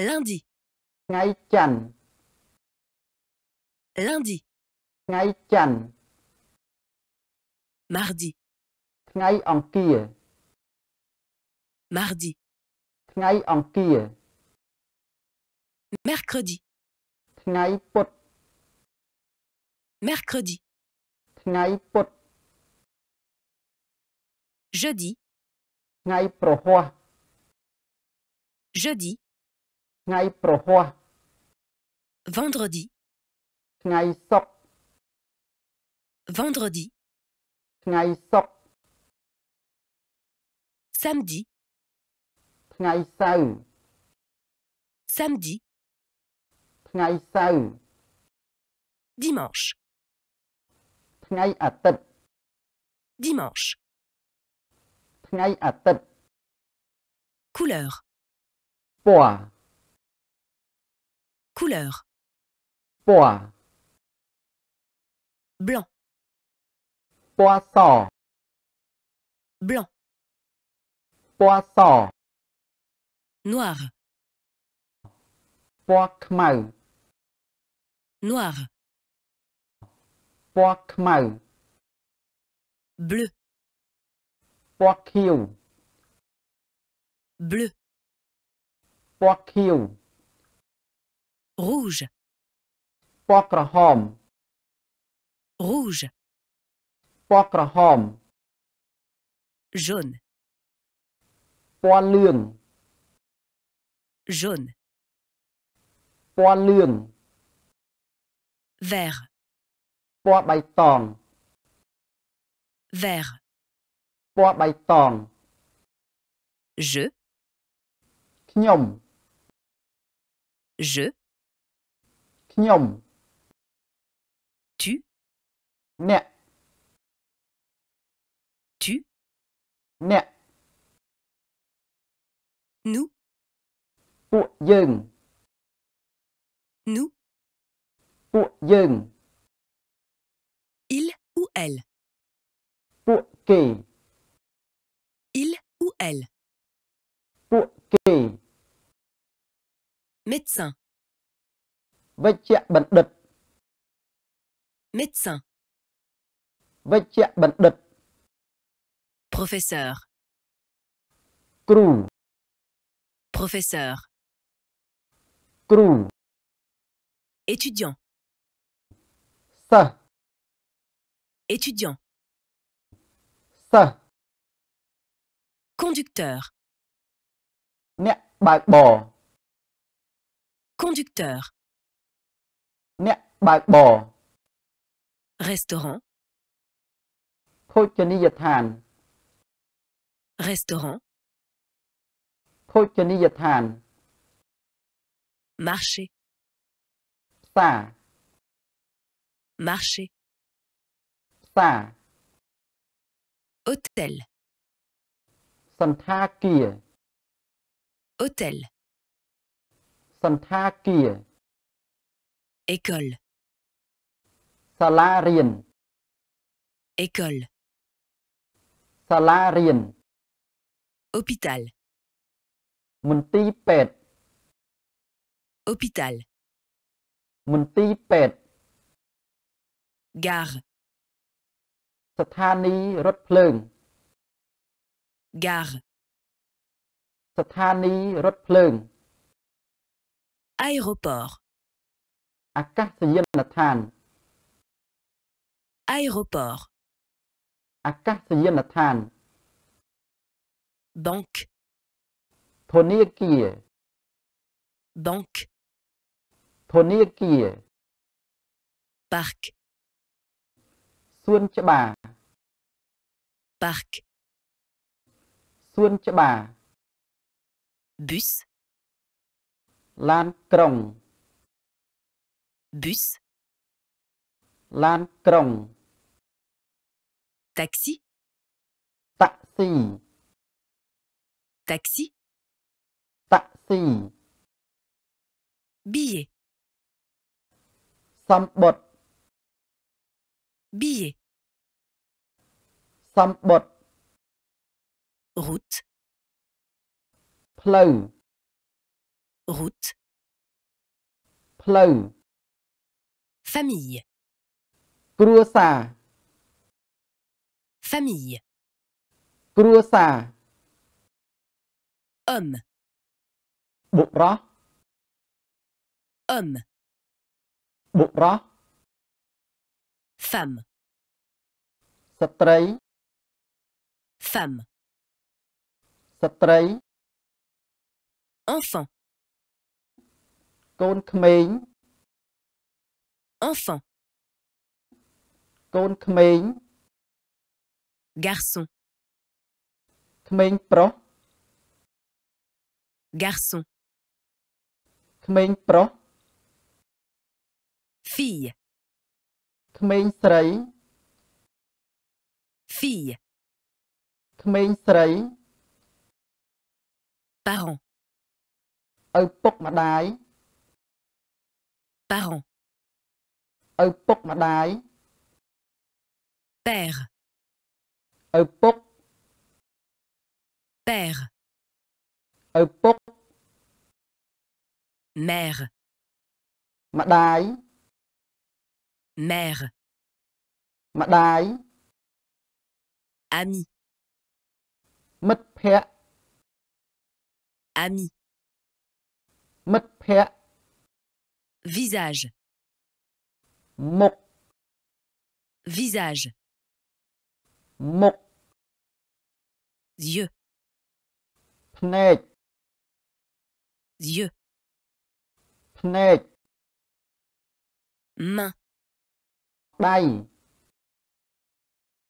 Lundi. Ngaïkan. Lundi. Ngaïkan. Mardi. Ngai en Mardi. Ngai en Mercredi. Ngai pot. Mercredi. Ngai pot. Jeudi. Ngai prohoi. Jeudi. Vendredi. Ngay sok. Vendredi. Ngay sok. Samedi. Ngay sau. Samedi. Ngay sau. Dimanche. Ngay atat. Dimanche. Ngay atat. Couleur. Poa. Couleur. Pois. Blanc. Poisson. Blanc. Poisson. Noir. Pois mal Noir. Pois mal Bleu. poakio Bleu. poakio rouge. Pokrahom. Rouge. Pokrahom. Jaune. lune. Jaune. tongue. Vert. Poabaitong. Vert. Poabaitong. Je. Knyom. Je. Tu Mère Tu Mère Nous Pour rien Nous Pour rien Il ou elle Pour qui Il ou elle Pour qui Médecin vệ វេជ្ជបណ្ឌិត médecin វេជ្ជបណ្ឌិត professeur គ្រូ professeur គ្រូ étudiant សិស្ស étudiant សិស្ស conducteur អ្នកបើកបរ conducteur Restaurant. Pochaniyatan. Restaurant. Pochaniyatan. Marché. Sa. Marché. Sa. Hôtel. Santakir. Hôtel. Santakir. École. Salarien. École. Salarien. Hôpital. monti pet. Hôpital. monti pet. Gare. Satani rot Gare. Satani rot Aéroport. អាកាសយានដ្ឋាន aéroport អាកាសយានដ្ឋាន banque ធនាគារ banque ធនាគារ parc សួនច្បារ parc សួនច្បារ bus ឡានក្រុង Bus. ឡានក្រុង Taxi. តាក់ស៊ី Taxi. តាក់ស៊ី Billet. សំបុត្រ Billet. សំបុត្រ Route. ផ្លូវ Route. ផ្លូវ famille គ្រួសារ famille គ្រួសារ homme បុរស homme បុរស femme ស្ត្រី femme ស្ត្រី enfant កូនក្មេង Enfant. កូនក្មេង Garçon. ក្មេងប្រុស Garçon. ក្មេងប្រុស Fille. ក្មេងស្រី Fille. ក្មេងស្រី Parent. ឪពុកម្ដាយ Parent. ឪពុកម្ដាយ père ឪពុក père ឪពុក mère ម្ដាយ mère ម្ដាយ ami មិត្តភក្តិ ami មិត្តភក្តិ visage Mon. Visage. Mon. Yeux. nez Yeux. Fenêtre. Main. Bay.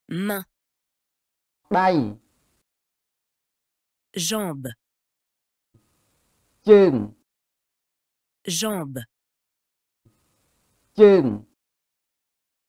Main. Bay. Jambe. Chừng. Jambe. Chừng.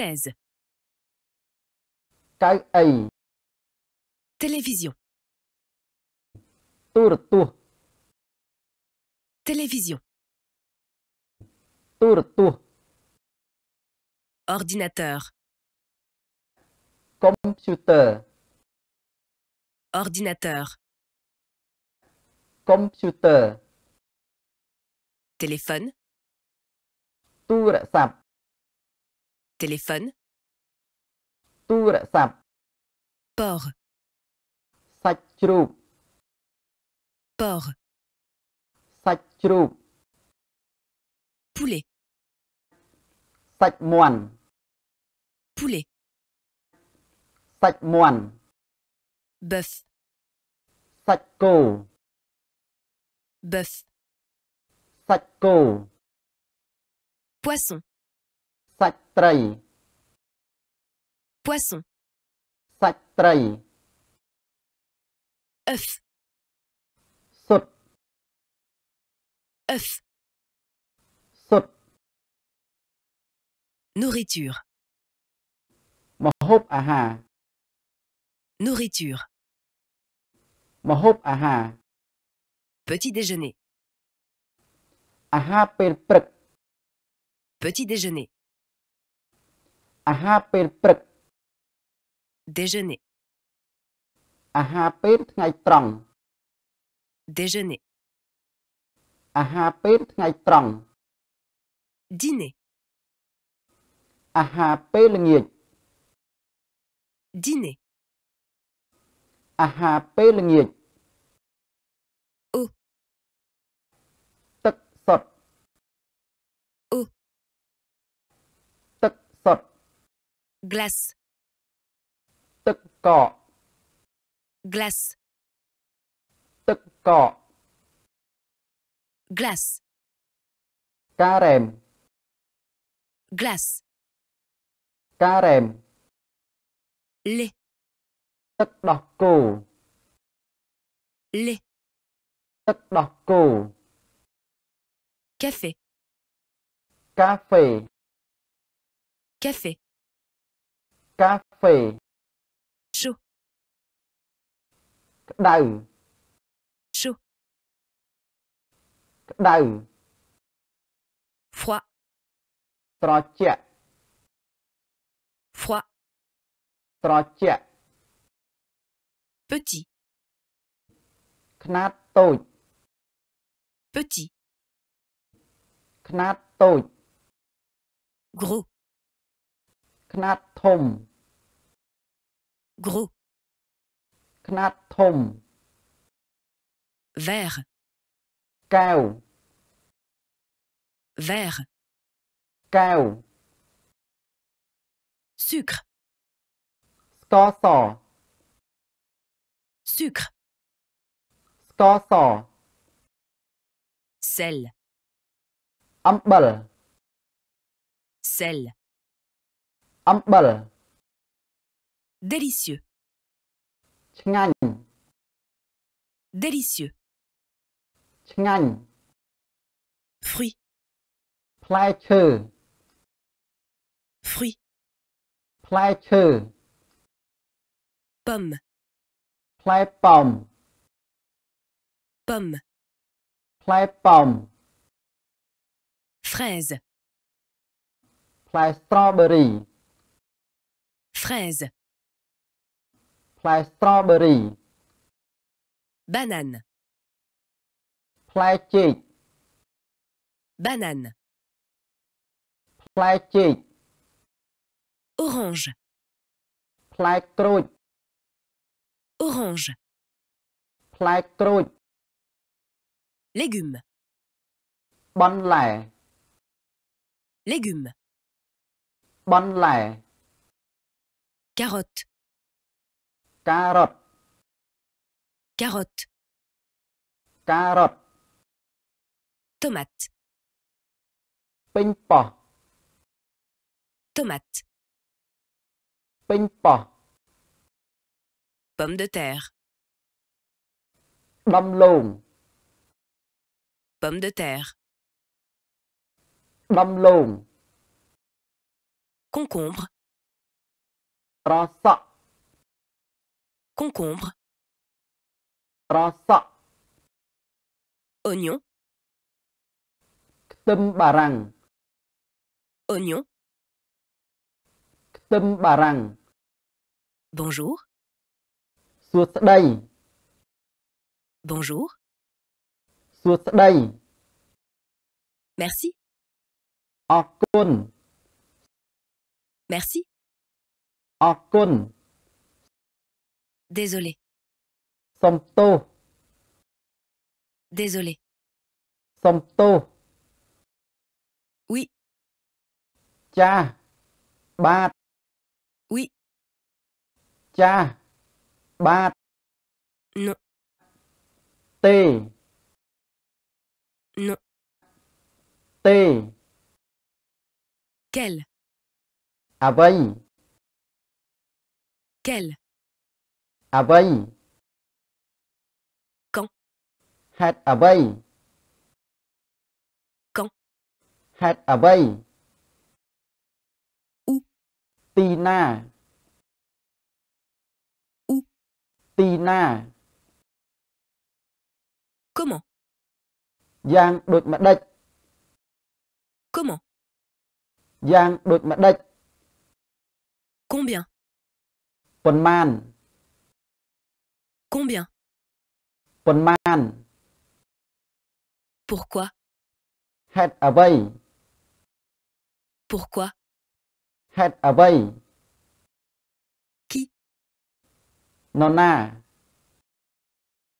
Chaise. Cai Télévision. Tour Télévision. Tour Ordinateur. Computer. Ordinateur. Computer. Téléphone. Tour sap téléphone tour sap port sacro port sacro poulet sac moine poulet sac moine bœuf sacco bœuf sacco poisson Sattrai. Poisson. Sattrai. Œuf. Sot. Œuf. Sot. Nourriture. Mohop aha. Nourriture. Mohop aha. Petit déjeuner. Aha per Petit déjeuner. អាហារពេលព្រឹក déjeuner អាហារពេលថ្ងៃត្រង់ déjeuner អាហារពេលថ្ងៃត្រង់ dîner អាហារពេលល្ងាច dîner អាហារពេលល្ងាច glass, tức cọ glass, tức cọ glass, cá rèm glace cá rèm lê tức đọc cù lê tức đọc cù café cà phê café កាហ្វេស៊ូក្តៅស៊ូក្តៅ froid ត្រជាក់ froid ត្រជាក់ petit ខ្នាតតូច petit ខ្នាតតូច gros ខ្នាតធំ gros. Knatthum. Vert. Kao. Vert. Kao. Sucre. Stossa. Sucre. Stossa. Sel. Ample. Sel. Ample délicieux. Chingan. délicieux. Chingan. fruit. Plateau. fruit. Plateau. pomme. plait pomme. pomme. plait pomme. fraise. plait strawberry. fraise strawberry. Banane. Fly Banane. Fly Orange. Plat fruit. Orange. Fly fruit. Légumes. Bon lai. Légumes. Bon lai. Carotte carotte carotte carotte tomate ping tomate pomme de terre băm pomme de terre concombre concombre, rasa, oignon, tombarang. barang, oignon, tombarang. barang. Bonjour. Suốt Bonjour. Suốt Merci. Akun. Merci. Akun. Désolé. Somto. Désolé. Somto. Oui. Cha. Bat. Oui. Cha. Bat. Non. T. Non. T. Quel? Avec. Quel? à vâng con hát à vâng con hát à vâng u tina u tina comment giang đột mặt đạch comment giang đột mặt đạch combien phần man Combien Pourquoi Pourquoi Pourquoi Pourquoi Pourquoi Qui Nonna.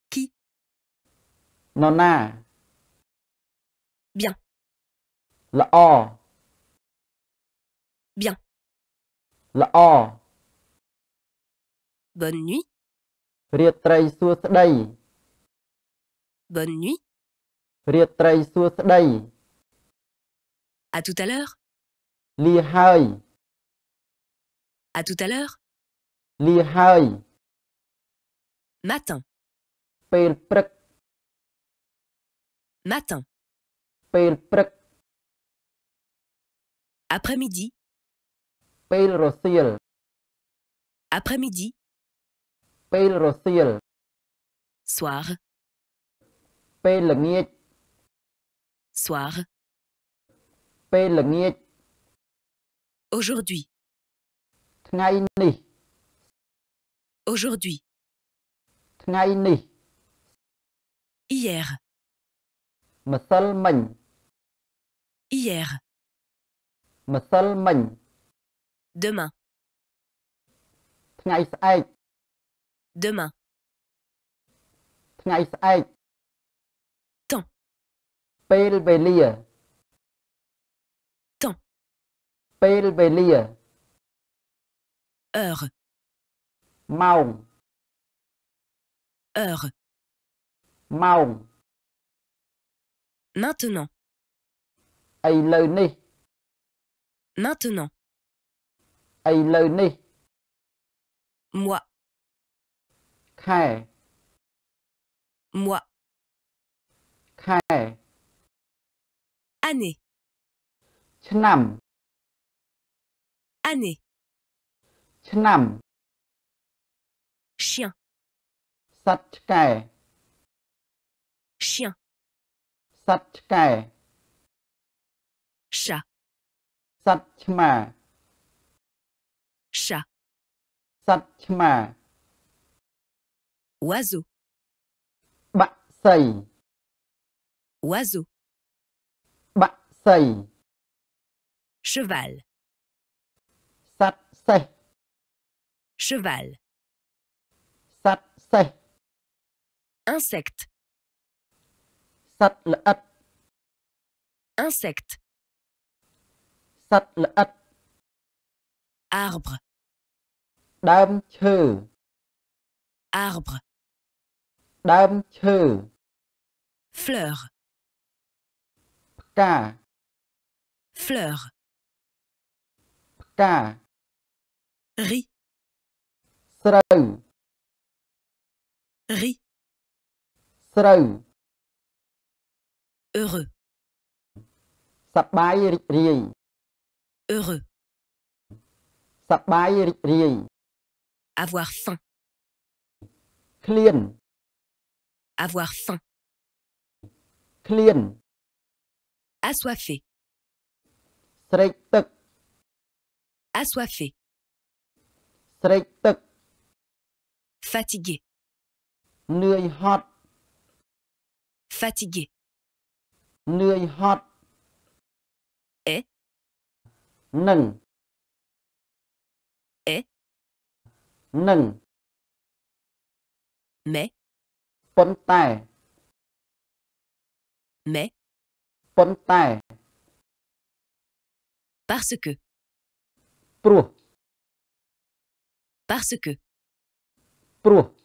Qui Nonna. Bien. La Bien. La Bonne nuit. Bonne nuit. À tout à l'heure. Li hai. À tout à l'heure. Li hai. Matin. Pel prak. Matin. Pel prak. Après-midi. Pel rosil. Après-midi. Peel Rosiel. Soir. Peel Niyet. Soir. Peel Niyet. Aujourd'hui. Ngay ni. Aujourd'hui. Ngay ni. Hier. Masal Mani. Hier. Masal Mani. Demain. Ngay Demain. Temps. Pale belia. Temps. Pale belia. Heure. Mau. Heure. Mau. Maintenant. Ai le nez. Maintenant. Ai le ni. Moi. Khai. Mois. Khai. Année. Năm. Année. Năm. Chien. Sắt cày. Chien. Sắt cày. Chat. Sắt mà. Chat. Sắt mà. Oiseau. Basai. Oiseau. Basai. Cheval. Satsai. Cheval. Satsai. Insecte. Satlat. Insecte. Satlat. Arbre. Dame, Arbre. ដើមឈើ fleur ផ្កា fleur ផ្កា riz ស្រូវ riz ស្រូវ heureux សប្បាយរីករាយ heureux សប្បាយរីករាយ avoir faim ឃ្លាន Avoir faim. Clean. Assoiffé. Srektuk. Assoiffé. Srektuk. Fatigué. Nueil hot. Fatigué. Nueil hot. Est. non, Est. non, Mais. Mais. Pân Parce que. Pro. Parce que. Pro.